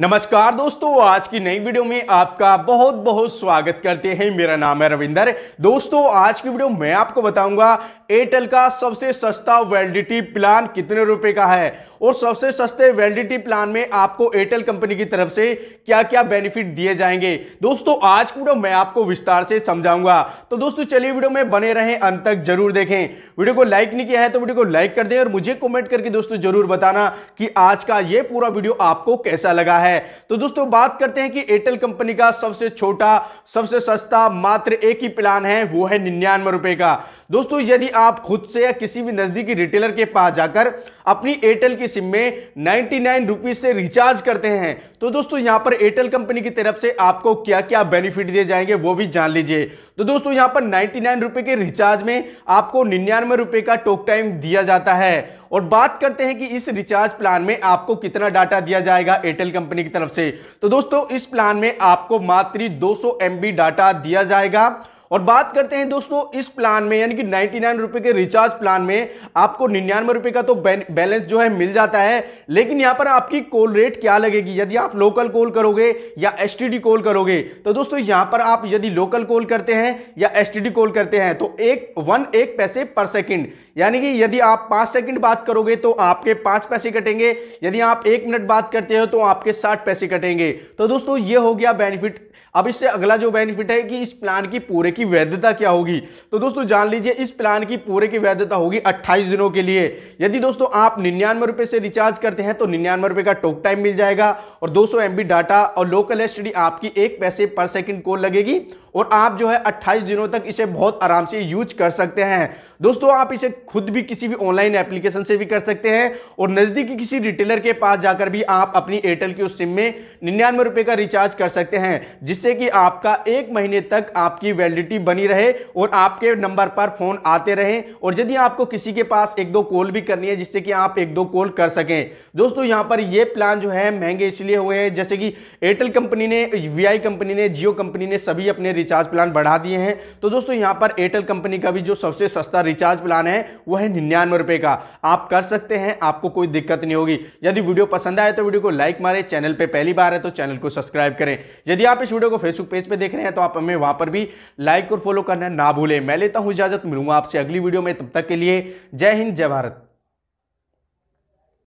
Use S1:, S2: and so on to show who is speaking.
S1: नमस्कार दोस्तों आज की नई वीडियो में आपका बहुत बहुत स्वागत करते हैं मेरा नाम है रविंदर दोस्तों आज की वीडियो मैं आपको बताऊंगा एयरटेल का सबसे सस्ता वैलिडिटी प्लान कितने रुपए का है और सबसे सस्ते वैलिडिटी प्लान में आपको एयरटेल कंपनी की तरफ से क्या क्या बेनिफिट दिए जाएंगे दोस्तों आज की वीडियो मैं आपको विस्तार से समझाऊंगा तो दोस्तों चलिए वीडियो में बने रहे अंत तक जरूर देखें वीडियो को लाइक नहीं किया है तो वीडियो को लाइक कर दें और मुझे कॉमेंट करके दोस्तों जरूर बताना कि आज का ये पूरा वीडियो आपको कैसा लगा है है तो दोस्तों बात करते हैं कि एयरटेल कंपनी का सबसे छोटा सबसे सस्ता मात्र एक ही प्लान है वो है निन्यानवे रुपए का दोस्तों यदि आप खुद से या किसी भी नजदीकी रिटेलर के पास जाकर अपनी एयरटेल की सिम में नाइनटी नाइन से रिचार्ज करते हैं तो दोस्तों यहां पर एयरटेल कंपनी की तरफ से आपको क्या क्या बेनिफिट दिए जाएंगे वो भी जान लीजिए तो दोस्तों यहां पर नाइनटी नाइन के रिचार्ज में आपको निन्यानवे रुपए का टोक टाइम दिया जाता है और बात करते हैं कि इस रिचार्ज प्लान में आपको कितना डाटा दिया जाएगा एयरटेल कंपनी की तरफ से तो दोस्तों इस प्लान में आपको मात्र दो सौ डाटा दिया जाएगा और बात करते हैं दोस्तों इस प्लान में यानी कि नाइनटी नाइन रुपए के रिचार्ज प्लान में आपको निन्यानवे रुपए का तो बैलेंस जो है मिल जाता है लेकिन यहां पर आपकी कॉल रेट क्या लगेगी यदि आप लोकल कॉल करोगे या एस कॉल करोगे तो दोस्तों यहां पर आप यदि लोकल कॉल करते हैं या एस कॉल करते हैं तो एक वन एक पैसे पर सेकेंड यानी कि यदि आप पांच सेकेंड बात करोगे तो आपके पांच पैसे कटेंगे यदि आप एक मिनट बात करते हो तो आपके साठ पैसे कटेंगे तो दोस्तों ये हो गया बेनिफिट अब इससे अगला जो बेनिफिट है कि इस प्लान की पूरे की इसकी वैधता क्या होगी तो दोस्तों जान लीजिए इस प्लान की पूरे की वैधता होगी अट्ठाईस दिनों के लिए यदि दोस्तों आप निन्यानवे रुपए से रिचार्ज करते हैं तो निन्यानवे रुपए का टोक टाइम मिल जाएगा और दो सौ डाटा और लोकल एस आपकी एक पैसे पर सेकेंड कॉल लगेगी और आप जो है 28 दिनों तक इसे बहुत आराम से यूज कर सकते हैं दोस्तों आप इसे खुद भी किसी भी ऑनलाइन एप्लीकेशन से भी कर सकते हैं और नज़दीकी किसी रिटेलर के पास जाकर भी आप अपनी एयरटेल की उस सिम में निन्यानवे रुपए का रिचार्ज कर सकते हैं जिससे कि आपका एक महीने तक आपकी वैलिडिटी बनी रहे और आपके नंबर पर फ़ोन आते रहे और यदि आपको किसी के पास एक दो कॉल भी करनी है जिससे कि आप एक दो कॉल कर सकें दोस्तों यहाँ पर ये प्लान जो है महंगे इसलिए हुए हैं जैसे कि एयरटेल कंपनी ने वी कंपनी ने जियो कंपनी ने सभी अपने रिचार्ज प्लान बढ़ा दिए हैं तो दोस्तों यहाँ पर एयरटेल कंपनी का भी जो सबसे सस्ता रिचार्ज प्लान है वह है निन्यानवे रुपये का आप कर सकते हैं आपको कोई दिक्कत नहीं होगी यदि वीडियो पसंद आए तो वीडियो को लाइक मारे चैनल पर पहली बार है तो चैनल को सब्सक्राइब करें यदि आप इस वीडियो को फेसबुक पेज पर देख रहे हैं तो आप हमें वहाँ पर भी लाइक और फॉलो करना ना भूलें मैं लेता हूँ इजाजत मिलूंगा आपसे अगली वीडियो में तब तक के लिए जय हिंद जय भारत